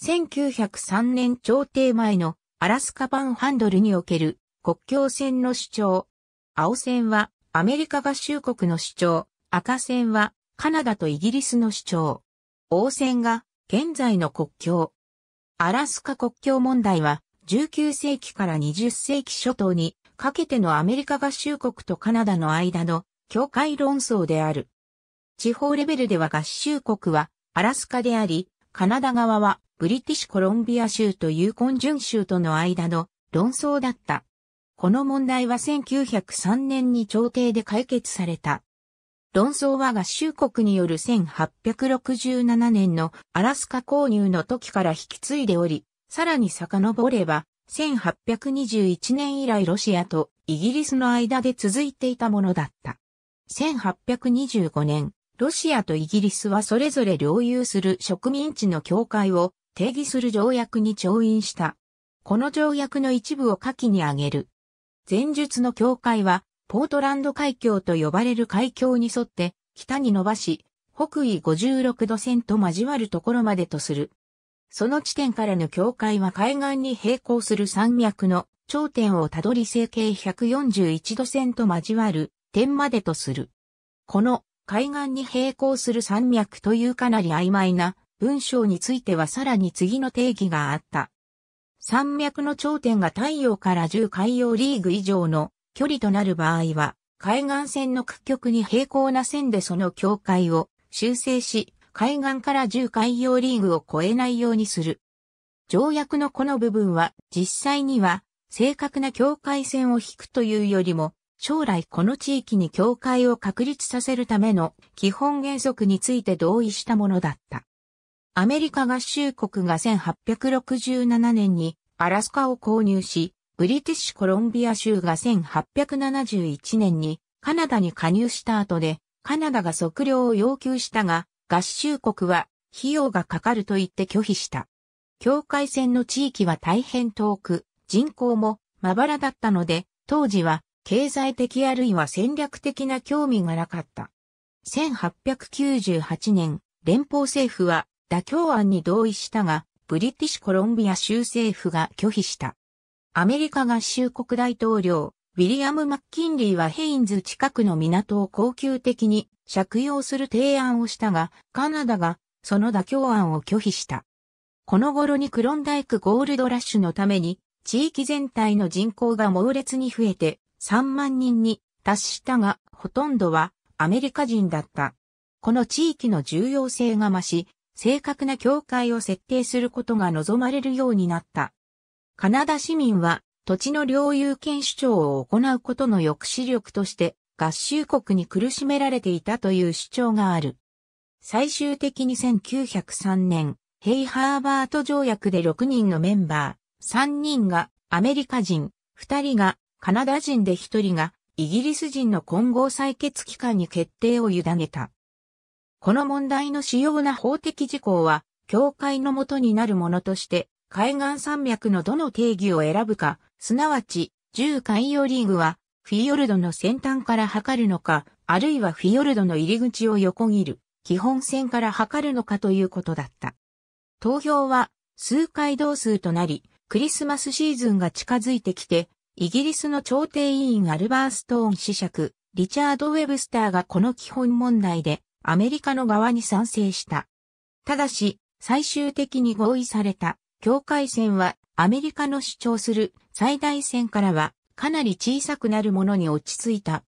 1903年朝廷前のアラスカバンハンドルにおける国境線の主張。青線はアメリカ合衆国の主張、赤線はカナダとイギリスの主張。王線が現在の国境。アラスカ国境問題は19世紀から20世紀初頭にかけてのアメリカ合衆国とカナダの間の境界論争である。地方レベルでは合衆国はアラスカであり、カナダ側はブリティッシュコロンビア州とユーコン準州との間の論争だった。この問題は1903年に朝廷で解決された。論争は合衆国による1867年のアラスカ購入の時から引き継いでおり、さらに遡れば、1821年以来ロシアとイギリスの間で続いていたものだった。1825年、ロシアとイギリスはそれぞれ領有する植民地の境界を定義する条約に調印した。この条約の一部を下記に挙げる。前述の境界は、ポートランド海峡と呼ばれる海峡に沿って、北に伸ばし、北緯56度線と交わるところまでとする。その地点からの境界は海岸に並行する山脈の頂点をたどり成形141度線と交わる点までとする。この海岸に並行する山脈というかなり曖昧な文章についてはさらに次の定義があった。山脈の頂点が太陽から10海洋リーグ以上の距離となる場合は、海岸線の屈曲に平行な線でその境界を修正し、海岸から10海洋リーグを越えないようにする。条約のこの部分は実際には正確な境界線を引くというよりも、将来この地域に境界を確立させるための基本原則について同意したものだった。アメリカ合衆国が1867年にアラスカを購入し、ブリティッシュコロンビア州が1871年にカナダに加入した後で、カナダが測量を要求したが、合衆国は費用がかかると言って拒否した。境界線の地域は大変遠く、人口もまばらだったので、当時は経済的あるいは戦略的な興味がなかった。1898年、連邦政府は妥協案に同意したが、ブリティッシュコロンビア州政府が拒否した。アメリカ合衆国大統領、ウィリアム・マッキンリーはヘインズ近くの港を恒久的に借用する提案をしたが、カナダがその妥協案を拒否した。この頃にクロンダイクゴールドラッシュのために、地域全体の人口が猛烈に増えて3万人に達したが、ほとんどはアメリカ人だった。この地域の重要性が増し、正確な境界を設定することが望まれるようになった。カナダ市民は土地の領有権主張を行うことの抑止力として合衆国に苦しめられていたという主張がある。最終的に1903年、ヘイハーバート条約で6人のメンバー、3人がアメリカ人、2人がカナダ人で1人がイギリス人の混合採決機関に決定を委ねた。この問題の主要な法的事項は、教会のもとになるものとして、海岸山脈のどの定義を選ぶか、すなわち、重海洋リーグは、フィヨルドの先端から測るのか、あるいはフィヨルドの入り口を横切る、基本線から測るのかということだった。投票は、数回同数となり、クリスマスシーズンが近づいてきて、イギリスの調停委員アルバーストーン子爵、リチャード・ウェブスターがこの基本問題で、アメリカの側に賛成した。ただし、最終的に合意された境界線はアメリカの主張する最大線からはかなり小さくなるものに落ち着いた。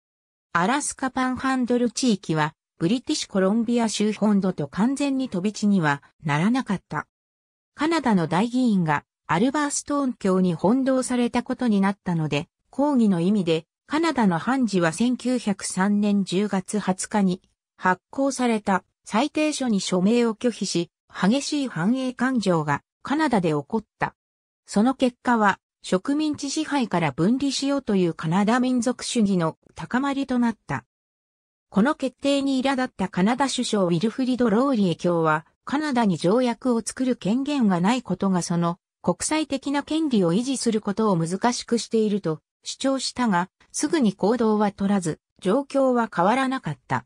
アラスカパンハンドル地域はブリティッシュコロンビア州本土と完全に飛び地にはならなかった。カナダの大議員がアルバーストーン教に翻弄されたことになったので、抗議の意味でカナダの判事は1903年10月20日に発行された最低書に署名を拒否し、激しい繁栄感情がカナダで起こった。その結果は植民地支配から分離しようというカナダ民族主義の高まりとなった。この決定に苛立ったカナダ首相ウィルフリド・ローリエ卿は、カナダに条約を作る権限がないことがその国際的な権利を維持することを難しくしていると主張したが、すぐに行動は取らず、状況は変わらなかった。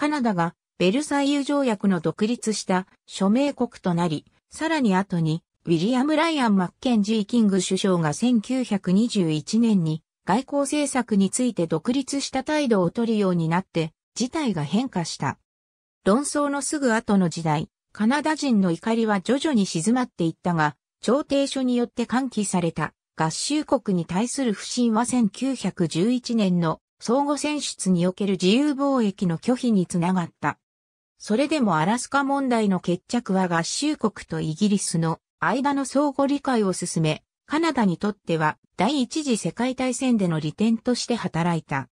カナダがベルサイユ条約の独立した署名国となり、さらに後にウィリアム・ライアン・マッケンジー・キング首相が1921年に外交政策について独立した態度を取るようになって事態が変化した。論争のすぐ後の時代、カナダ人の怒りは徐々に静まっていったが、調停書によって喚起された合衆国に対する不信は1911年の相互選出における自由貿易の拒否につながった。それでもアラスカ問題の決着は合衆国とイギリスの間の相互理解を進め、カナダにとっては第一次世界大戦での利点として働いた。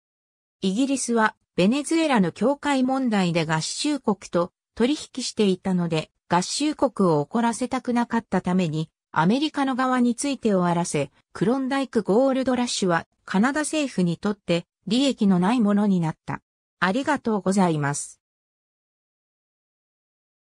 イギリスはベネズエラの境界問題で合衆国と取引していたので合衆国を怒らせたくなかったためにアメリカの側について終わらせ、クロンダイクゴールドラッシュはカナダ政府にとって利益のないものになった。ありがとうございます。